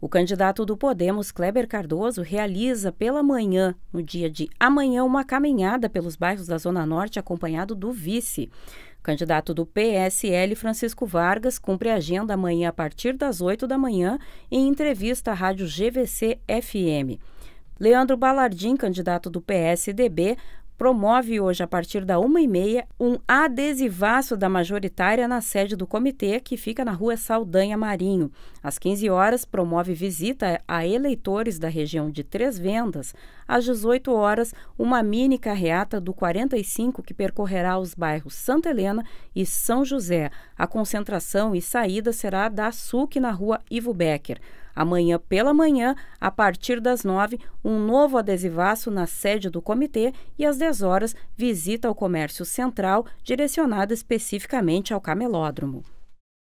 O candidato do Podemos, Kleber Cardoso, realiza pela manhã, no dia de amanhã, uma caminhada pelos bairros da Zona Norte, acompanhado do vice. O candidato do PSL, Francisco Vargas, cumpre a agenda amanhã a partir das 8 da manhã em entrevista à rádio GVC FM. Leandro Balardim, candidato do PSDB, promove hoje, a partir da uma e meia, um adesivaço da majoritária na sede do comitê, que fica na rua Saldanha Marinho. Às 15 horas, promove visita a eleitores da região de Três Vendas. Às 18 horas, uma mini carreata do 45 que percorrerá os bairros Santa Helena e São José. A concentração e saída será da SUC na rua Ivo Becker. Amanhã pela manhã, a partir das nove, um novo adesivaço na sede do comitê e às dez horas, visita ao comércio central, direcionada especificamente ao camelódromo.